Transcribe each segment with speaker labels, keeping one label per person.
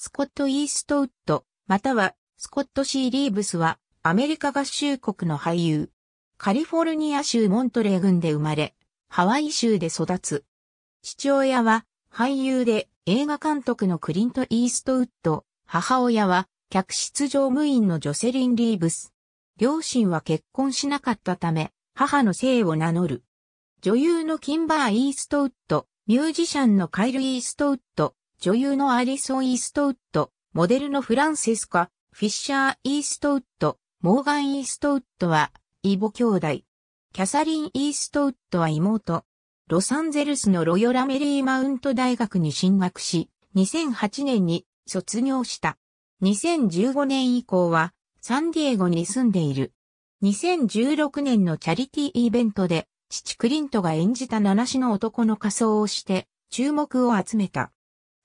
Speaker 1: スコット・イーストウッド、またはスコット・シー・リーブスはアメリカ合衆国の俳優。カリフォルニア州モントレー郡で生まれ、ハワイ州で育つ。父親は俳優で映画監督のクリント・イーストウッド、母親は客室乗務員のジョセリン・リーブス。両親は結婚しなかったため、母の姓を名乗る。女優のキンバー・イーストウッド、ミュージシャンのカイル・イーストウッド、女優のアリソン・イーストウッド、モデルのフランセスカ、フィッシャー・イーストウッド、モーガン・イーストウッドは、イボ兄弟。キャサリン・イーストウッドは妹。ロサンゼルスのロヨラ・メリーマウント大学に進学し、2008年に卒業した。2015年以降は、サンディエゴに住んでいる。2016年のチャリティーイベントで、父クリントが演じた七種の男の仮装をして、注目を集めた。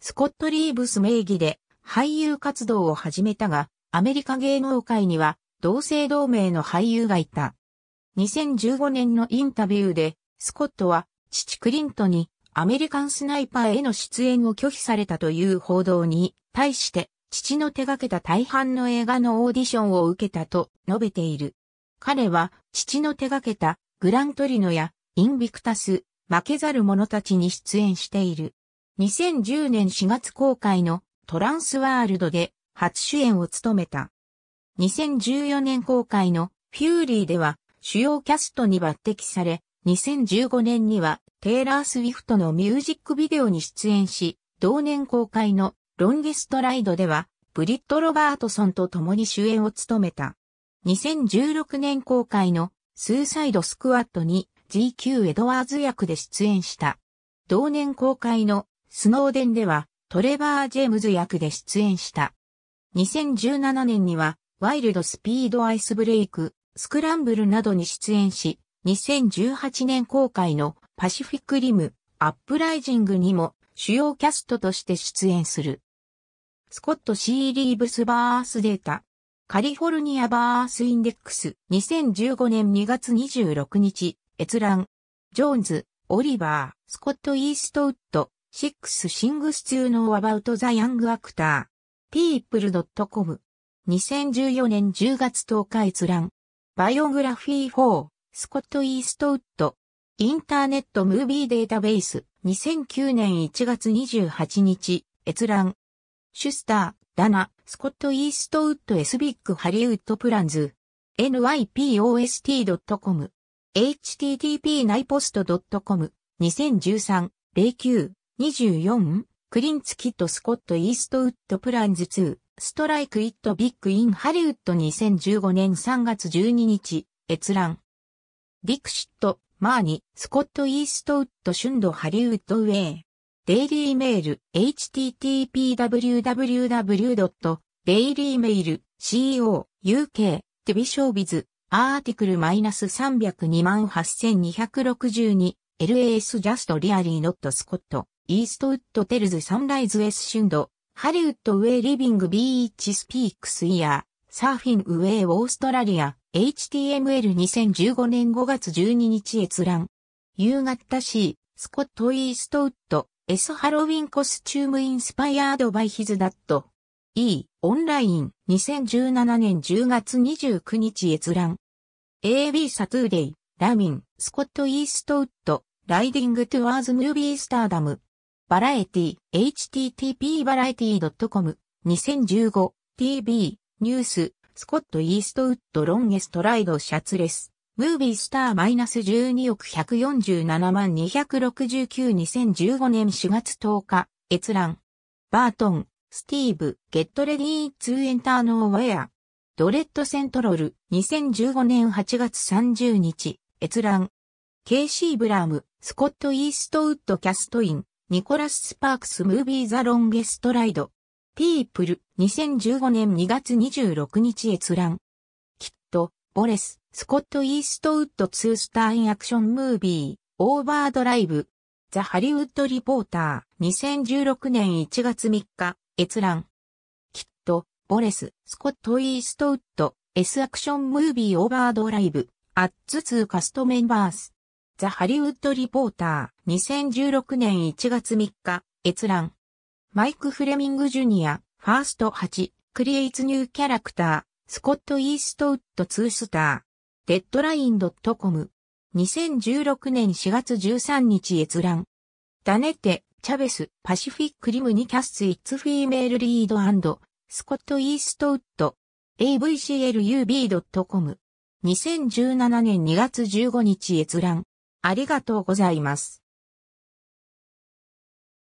Speaker 1: スコット・リーブス名義で俳優活動を始めたが、アメリカ芸能界には同姓同名の俳優がいた。2015年のインタビューで、スコットは父クリントにアメリカンスナイパーへの出演を拒否されたという報道に対して父の手掛けた大半の映画のオーディションを受けたと述べている。彼は父の手掛けたグラントリノやインビクタス、負けざる者たちに出演している。2010年4月公開のトランスワールドで初主演を務めた。2014年公開のフューリーでは主要キャストに抜擢され、2015年にはテイラー・スウィフトのミュージックビデオに出演し、同年公開のロンゲストライドではブリット・ロバートソンと共に主演を務めた。2016年公開のスーサイド・スクワットに GQ エドワーズ役で出演した。同年公開のスノーデンではトレバー・ジェームズ役で出演した。2017年にはワイルドスピードアイスブレイク、スクランブルなどに出演し、2018年公開のパシフィックリム、アップライジングにも主要キャストとして出演する。スコット・シー・リーブス・バースデータ。カリフォルニア・バース・インデックス。2015年2月26日。閲覧。ジョーンズ、オリバー、スコット・イーストウッド、Six Things to Know About the Young Actor People.com 2014年10月10日閲覧バイオグラフィー4スコット・イーストウッドインターネットムービーデータベース2009年1月28日閲覧シュスター、ダナ、スコット・イーストウッド・エスビッグ・ハリウッド・プランズ nypost.com http ナイポスト .com 2013 09 24、クリンツ・キット・スコット・イーストウッド・プランズ2、ストライク・イット・ビッグ・イン・ハリウッド2015年3月12日、閲覧。ディクシット、マーニ、スコット・イーストウッド・シュンド・ハリウッド・ウェイ。デイリーメール、http://www.dailymail.co.uk、テビショービズ、アーティクル -3028262、LAS Just リアリー・ノット・スコット。イーストウッドテルズサンライズエスシュンド、ハリウッドウェイリビングビーチスピークスイヤー、サーフィンウェイオーストラリア、HTML2015 年5月12日閲覧。夕方 C、スコット・イーストウッド、S ハロウィンコスチュームインスパイアードバイヒズダット。E、オンライン、2017年10月29日閲覧。AB サトゥーデイ、ラミン、スコット・イーストウッド、ライディング・トゥアーズ・ムービー・スターダム。バラエティ、http バラエティ .com、2015、TV、ニュース、スコット・イーストウッド・ロンゲストライド・シャツレス、ムービースターマイナス12億147万2692015年4月10日、閲覧。バートン、スティーブ、ゲットレディー・ツー・エンター・ノー・ウェア。ドレッド・セントロル、2015年8月30日、閲覧。ケイシー・ブラーム、スコット・イーストウッド・キャストイン、ニコラス・スパークス・ムービー・ザ・ロンゲスト・ライド。ピープル、2015年2月26日閲覧。キット、ボレス、スコット・イーストウッド2スター・イン・アクション・ムービー、オーバードライブ。ザ・ハリウッド・リポーター、2016年1月3日、閲覧。キット、ボレス、スコット・イーストウッド、S アクション・ムービー・オーバードライブ。アッツ2カストメンバース。ザ・ハリウッド・リポーター、2016年1月3日、閲覧。マイク・フレミング・ジュニア、ファースト8、クリエイツ・ニュー・キャラクター、スコット・イーストウッド・ツースター、デッドライン・ドット・コム。2016年4月13日閲覧。ダネテ、チャベス、パシフィック・リムニ・キャス・イッツ・フィーメール・リードスコット・イーストウッド、avclub.com。2017年2月15日閲覧。ありがとうございます。